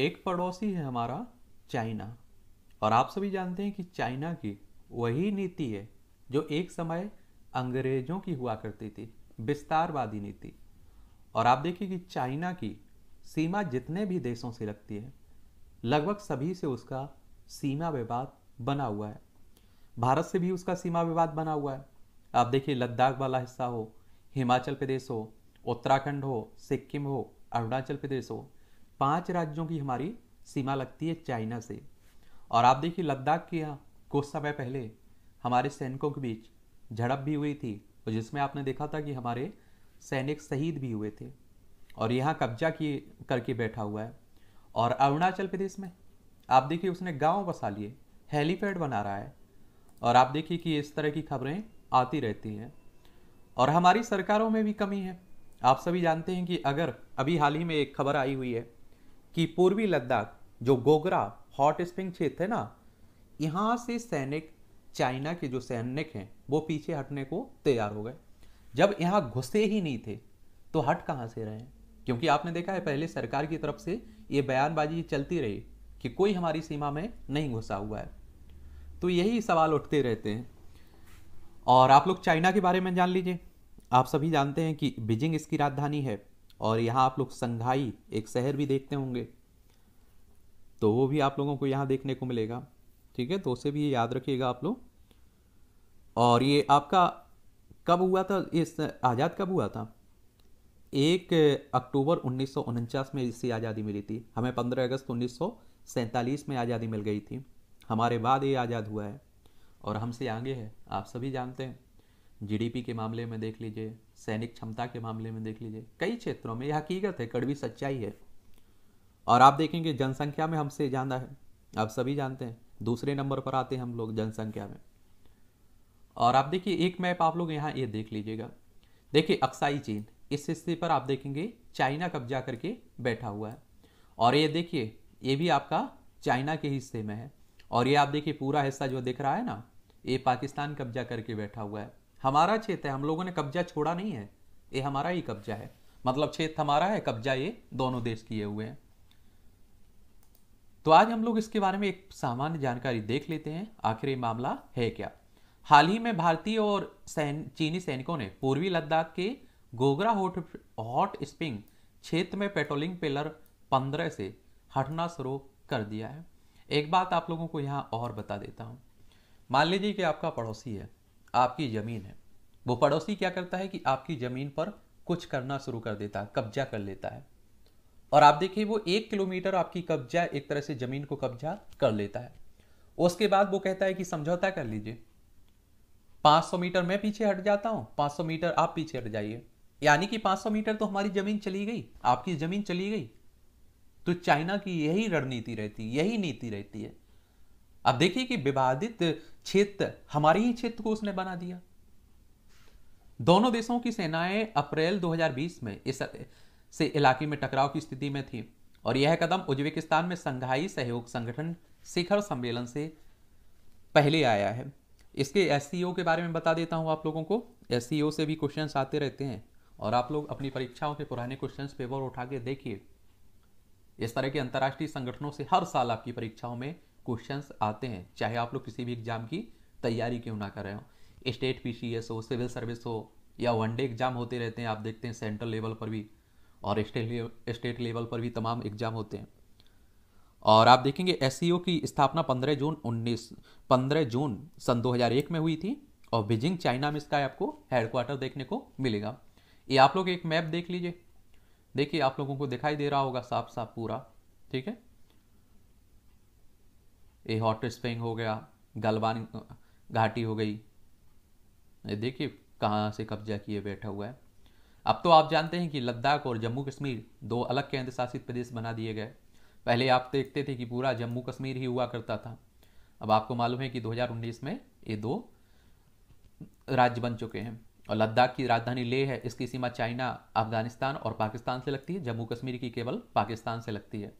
एक पड़ोसी है हमारा चाइना और आप सभी जानते हैं कि चाइना की वही नीति है जो एक समय अंग्रेजों की हुआ करती थी विस्तारवादी नीति और आप देखिए कि चाइना की सीमा जितने भी देशों से लगती है लगभग सभी से उसका सीमा विवाद बना हुआ है भारत से भी उसका सीमा विवाद बना हुआ है आप देखिए लद्दाख वाला हिस्सा हो हिमाचल प्रदेश हो उत्तराखंड हो सिक्किम हो अरुणाचल प्रदेश हो पांच राज्यों की हमारी सीमा लगती है चाइना से और आप देखिए लद्दाख के यहाँ कुछ समय पहले हमारे सैनिकों के बीच झड़प भी हुई थी और जिसमें आपने देखा था कि हमारे सैनिक शहीद भी हुए थे और यहाँ कब्जा किए करके बैठा हुआ है और अरुणाचल प्रदेश में आप देखिए उसने गांव बसा लिए हेलीपैड बना रहा है और आप देखिए कि इस तरह की खबरें आती रहती हैं और हमारी सरकारों में भी कमी है आप सभी जानते हैं कि अगर अभी हाल ही में एक खबर आई हुई है कि पूर्वी लद्दाख जो गोगरा हॉट स्प्रिंग क्षेत्र है ना यहाँ से सैनिक चाइना के जो सैनिक हैं वो पीछे हटने को तैयार हो गए जब यहाँ घुसे ही नहीं थे तो हट कहाँ से रहे क्योंकि आपने देखा है पहले सरकार की तरफ से ये बयानबाजी चलती रही कि कोई हमारी सीमा में नहीं घुसा हुआ है तो यही सवाल उठते रहते हैं और आप लोग चाइना के बारे में जान लीजिए आप सभी जानते हैं कि बीजिंग इसकी राजधानी है और यहाँ आप लोग संघाई एक शहर भी देखते होंगे तो वो भी आप लोगों को यहाँ देखने को मिलेगा ठीक है तो उसे भी याद रखिएगा आप लोग और ये आपका कब हुआ था इस आज़ाद कब हुआ था एक अक्टूबर उन्नीस में इसी आज़ादी मिली थी हमें 15 अगस्त उन्नीस में आज़ादी मिल गई थी हमारे बाद ये आज़ाद हुआ है और हमसे आगे है आप सभी जानते हैं जीडीपी के मामले में देख लीजिए सैनिक क्षमता के मामले में देख लीजिए कई क्षेत्रों में यह हकीकत है कड़वी सच्चाई है और आप देखेंगे जनसंख्या में हमसे ज़्यादा है आप सभी जानते हैं दूसरे नंबर पर आते हैं हम लोग जनसंख्या में और आप देखिए एक मैप आप लोग यहाँ ये देख लीजिएगा देखिए अक्साई चीन इस हिस्से पर आप देखेंगे चाइना कब्जा करके बैठा हुआ है और ये देखिए ये भी आपका चाइना के हिस्से में है और ये आप देखिए पूरा हिस्सा जो दिख रहा है ना ये पाकिस्तान कब्जा करके बैठा हुआ है हमारा क्षेत्र है हम लोगों ने कब्जा छोड़ा नहीं है ये हमारा ही कब्जा है मतलब क्षेत्र हमारा है कब्जा ये दोनों देश किए हुए हैं तो आज हम लोग इसके बारे में एक सामान्य जानकारी देख लेते हैं आखिर ये मामला है क्या हाल ही में भारतीय और सैन चीनी सैनिकों ने पूर्वी लद्दाख के गोगरा हॉट हॉट स्प्रिंग क्षेत्र में पेट्रोलिंग पिलर पंद्रह से हटना शुरू कर दिया है एक बात आप लोगों को यहाँ और बता देता हूँ मान लीजिए कि आपका पड़ोसी है आपकी ज़मीन है वो पड़ोसी क्या करता है कि आपकी ज़मीन पर कुछ करना शुरू कर देता है कब्जा कर लेता है और आप देखिए वो एक किलोमीटर आपकी कब्जा एक तरह से ज़मीन को कब्जा कर लेता है उसके बाद वो कहता है कि समझौता कर लीजिए 500 मीटर मैं पीछे हट जाता हूं 500 मीटर आप पीछे हट जाइए यानी कि 500 मीटर तो हमारी ज़मीन चली गई आपकी ज़मीन चली गई तो चाइना की यही रणनीति रहती यही नीति रहती है अब देखिए कि विवादित क्षेत्र हमारे ही क्षेत्र को उसने बना दिया दोनों देशों की सेनाएं अप्रैल 2020 में इस से इलाके में टकराव की स्थिति में थी और यह कदम उज्बेकिस्तान में संघाई सहयोग संगठन शिखर सम्मेलन से पहले आया है इसके एस के बारे में बता देता हूं आप लोगों को एस से भी क्वेश्चन आते रहते हैं और आप लोग अपनी परीक्षाओं के पुराने क्वेश्चन पेपर उठा के देखिए इस तरह के अंतर्राष्ट्रीय संगठनों से हर साल आपकी परीक्षाओं में क्वेश्चंस आते हैं चाहे आप लोग किसी भी एग्जाम की तैयारी क्यों ना कर रहे हो स्टेट पी हो सिविल सर्विस हो या वनडे एग्जाम होते रहते हैं आप देखते हैं सेंट्रल लेवल पर भी और स्टेट स्टेट लेवल पर भी तमाम एग्जाम होते हैं और आप देखेंगे एस की स्थापना 15 जून 19 15 जून सन 2001 में हुई थी और बीजिंग चाइना में इसका आपको हेडक्वार्टर देखने को मिलेगा ये आप लोग एक मैप देख लीजिए देखिए आप लोगों को दिखाई दे रहा होगा साफ साफ पूरा ठीक है ये हॉट स्प्रिंग हो गया गलवान घाटी हो गई ये देखिए कहाँ से कब्जा किए बैठा हुआ है अब तो आप जानते हैं कि लद्दाख और जम्मू कश्मीर दो अलग केंद्र शासित प्रदेश बना दिए गए पहले आप देखते थे कि पूरा जम्मू कश्मीर ही हुआ करता था अब आपको मालूम है कि 2019 में ये दो राज्य बन चुके हैं और लद्दाख की राजधानी लेह है इसकी सीमा चाइना अफगानिस्तान और पाकिस्तान से लगती है जम्मू कश्मीर की केवल पाकिस्तान से लगती है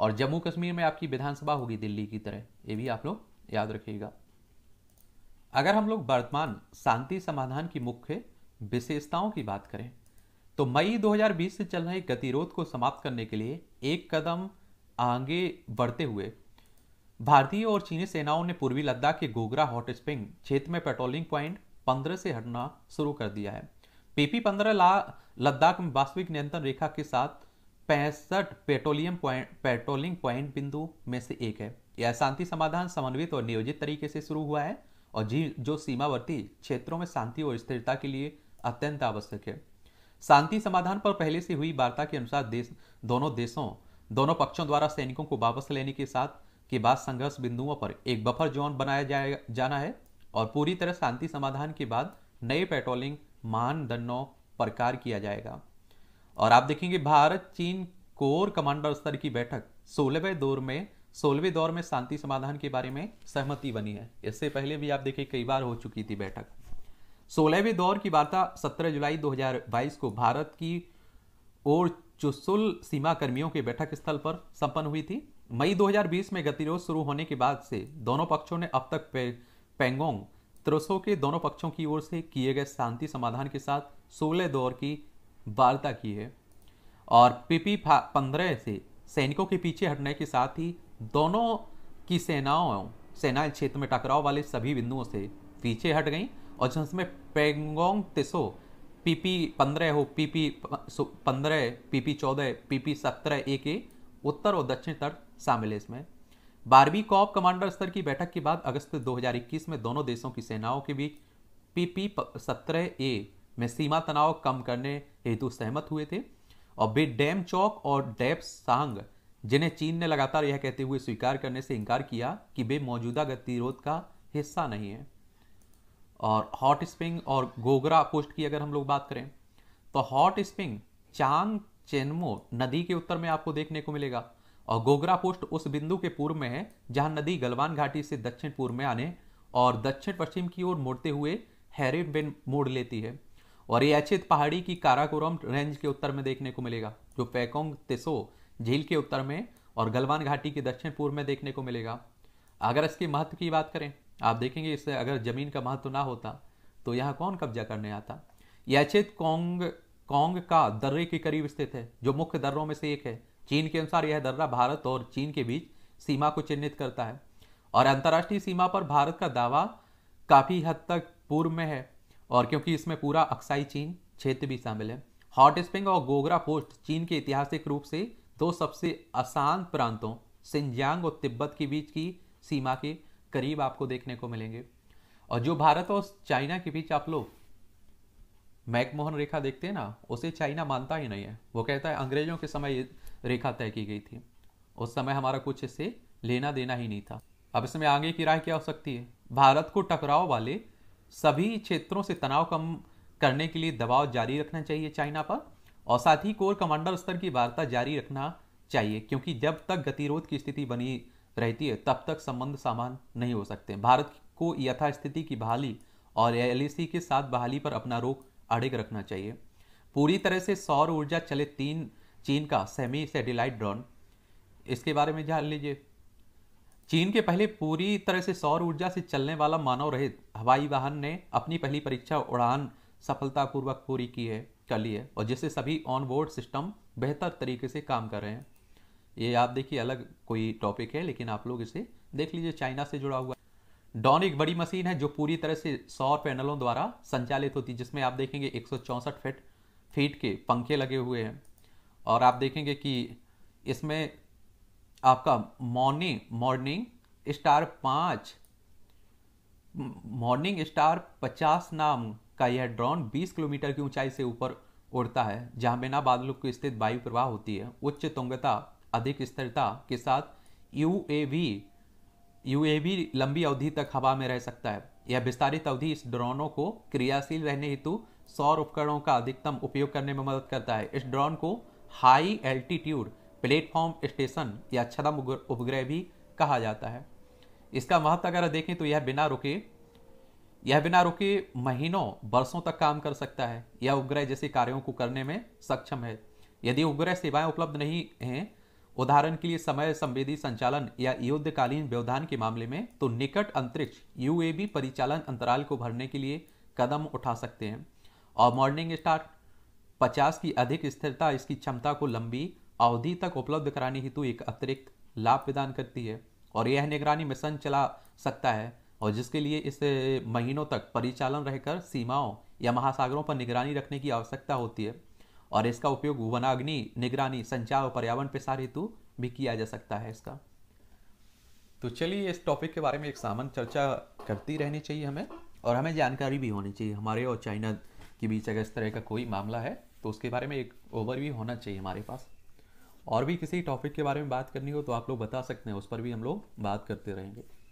और जम्मू कश्मीर में आपकी विधानसभा होगी दिल्ली की तरह ये भी आप लोग याद रखिएगा अगर हम लोग वर्तमान शांति समाधान की मुख्य विशेषताओं की बात करें तो मई 2020 से चल रहे गतिरोध को समाप्त करने के लिए एक कदम आगे बढ़ते हुए भारतीय और चीनी सेनाओं ने पूर्वी लद्दाख के गोगरा हॉट स्प्रिंग क्षेत्र में पेट्रोलिंग प्वाइंट पंद्रह से हटना शुरू कर दिया है पीपी पंद्रह ला लद्दाख में वास्तविक नियंत्रण रेखा के साथ पैंसठ पेट्रोलियम पॉइंट पेट्रोलिंग पॉइंट बिंदु में से एक है यह शांति समाधान समन्वित और नियोजित तरीके से शुरू हुआ है और जी जो सीमावर्ती क्षेत्रों में शांति और स्थिरता के लिए अत्यंत आवश्यक है शांति समाधान पर पहले से हुई वार्ता के अनुसार देश दोनों देशों दोनों पक्षों द्वारा सैनिकों को वापस लेने के साथ के बाद संघर्ष बिंदुओं पर एक बफर जोन बनाया जाए जाना है और पूरी तरह शांति समाधान के बाद नए पेट्रोलिंग मानदंडों पर कार्य किया जाएगा और आप देखेंगे भारत चीन कोर कमांडर स्तर की बैठक सोलहवें दौर में सोलहवें दौर में शांति समाधान के बारे में सहमति बनी है इससे पहले भी आप देखिए कई बार हो चुकी थी बैठक सोलहवें दौर की वार्ता 17 जुलाई 2022 को भारत की ओर चुसुल सीमा कर्मियों के बैठक स्थल पर संपन्न हुई थी मई 2020 में गतिरोध शुरू होने के बाद से दोनों पक्षों ने अब तक पेंगोंग त्रोसो के दोनों पक्षों की ओर से किए गए शांति समाधान के साथ सोलह दौर की वार्ता की है और पीपी पंद्रह से सैनिकों के पीछे हटने के साथ ही दोनों की सेनाओं सेना क्षेत्र में टकराव वाले सभी बिंदुओं से पीछे हट गई और जिसमें पेंगोंग तिसो पीपी पंद्रह हो पीपी पंद्रह पीपी चौदह पीपी सत्रह ए के उत्तर और दक्षिण तट शामिल है इसमें बारहवीं कॉप कमांडर स्तर की बैठक के बाद अगस्त 2021 में दोनों देशों की सेनाओं के बीच पीपी सत्रह ए में सीमा तनाव कम करने हेतु सहमत हुए थे और बे डैम चौक और डैप सांग जिन्हें चीन ने लगातार यह कहते हुए स्वीकार करने से इनकार किया कि वे मौजूदा गतिरोध का हिस्सा नहीं है और हॉट स्प्रिंग और गोगरा पोस्ट की अगर हम लोग बात करें तो हॉट स्प्रिंग चांग चेनमो नदी के उत्तर में आपको देखने को मिलेगा और गोगरा पोस्ट उस बिंदु के पूर्व में है जहां नदी गलवान घाटी से दक्षिण पूर्व में आने और दक्षिण पश्चिम की ओर मुड़ते हुए हैरिबेन मोड़ लेती है और ये अचित पहाड़ी की काराकोरम रेंज के उत्तर में देखने को मिलेगा जो पैकोंग तेसो झील के उत्तर में और गलवान घाटी के दक्षिण पूर्व में देखने को मिलेगा अगर इसके महत्व की बात करें आप देखेंगे इससे अगर ज़मीन का महत्व ना होता तो यहाँ कौन कब्जा करने आता यह अचित कोंग कोंग का दर्रे के करीब स्थित है जो मुख्य दर्रों में से एक है चीन के अनुसार यह दर्रा भारत और चीन के बीच सीमा को चिन्हित करता है और अंतर्राष्ट्रीय सीमा पर भारत का दावा काफ़ी हद तक पूर्व में है और क्योंकि इसमें पूरा अक्साई चीन क्षेत्र भी शामिल है हॉट स्प्रिंग और गोगरा पोस्ट चीन के ऐतिहासिक रूप से दो सबसे आसान प्रांतों सिंजियांग और तिब्बत के बीच की सीमा के करीब आपको देखने को मिलेंगे और जो भारत और चाइना के बीच आप लोग मैकमोहन रेखा देखते हैं ना उसे चाइना मानता ही नहीं है वो कहता है अंग्रेजों के समय रेखा तय की गई थी उस समय हमारा कुछ इससे लेना देना ही नहीं था अब इसमें आगे की राय क्या हो सकती है भारत को टकराव वाले सभी क्षेत्रों से तनाव कम करने के लिए दबाव जारी रखना चाहिए चाइना पर और साथ ही कोर कमांडर स्तर की वार्ता जारी रखना चाहिए क्योंकि जब तक गतिरोध की स्थिति बनी रहती है तब तक संबंध सामान नहीं हो सकते भारत को यथास्थिति की बहाली और एल के साथ बहाली पर अपना रोक अड़िग रखना चाहिए पूरी तरह से सौर ऊर्जा चले तीन चीन का सेमी सेटेलाइट ड्रोन इसके बारे में जान लीजिए चीन के पहले पूरी तरह से सौर ऊर्जा से चलने वाला मानव रहित हवाई वाहन ने अपनी पहली परीक्षा उड़ान सफलतापूर्वक पूरी की है कर ली है और जिससे सभी ऑनबोर्ड सिस्टम बेहतर तरीके से काम कर रहे हैं ये आप देखिए अलग कोई टॉपिक है लेकिन आप लोग इसे देख लीजिए चाइना से जुड़ा हुआ डॉन एक बड़ी मशीन है जो पूरी तरह से सौर पैनलों द्वारा संचालित होती है जिसमें आप देखेंगे एक फीट फीट के पंखे लगे हुए हैं और आप देखेंगे कि इसमें आपका मॉर्निंग मॉर्निंग स्टार पाँच मॉर्निंग स्टार पचास नाम का यह ड्रोन 20 किलोमीटर की ऊंचाई से ऊपर उड़ता है जहां बिना बादलों की स्थित वायु प्रवाह होती है उच्च तुंगता अधिक स्थिरता के साथ U A V U A V लंबी अवधि तक हवा में रह सकता है यह विस्तारित अवधि इस ड्रोनों को क्रियाशील रहने हेतु सौर उपकरणों का अधिकतम उपयोग करने में मदद करता है इस ड्रोन को हाई एल्टीट्यूड प्लेटफॉर्म स्टेशन या छदम उपग्रह भी कहा जाता है इसका महत्व अगर देखें तो यह बिना रुके यह बिना रुके महीनों वर्षों तक काम कर सकता है यह उपग्रह जैसे कार्यों को करने में सक्षम है यदि उपग्रह सेवाएं उपलब्ध नहीं हैं उदाहरण के लिए समय संवेदी संचालन या युद्धकालीन व्यवधान के मामले में तो निकट अंतरिक्ष यू परिचालन अंतराल को भरने के लिए कदम उठा सकते हैं और मॉर्निंग स्टार 50 की अधिक स्थिरता इसकी क्षमता को लंबी अवधि तक उपलब्ध कराने हेतु एक अतिरिक्त लाभ प्रदान करती है और यह निगरानी मिशन चला सकता है और जिसके लिए इस महीनों तक परिचालन रहकर सीमाओं या महासागरों पर निगरानी रखने की आवश्यकता होती है और इसका उपयोग वनाग्नि निगरानी संचार और पर्यावरण प्रसार हेतु भी किया जा सकता है इसका तो चलिए इस टॉपिक के बारे में एक सामान्य चर्चा करती रहनी चाहिए हमें और हमें जानकारी भी होनी चाहिए हमारे और चाइना के बीच अगर इस तरह का कोई मामला है तो उसके बारे में एक ओवरव्यू होना चाहिए हमारे पास और भी किसी टॉपिक के बारे में बात करनी हो तो आप लोग बता सकते हैं उस पर भी हम लोग बात करते रहेंगे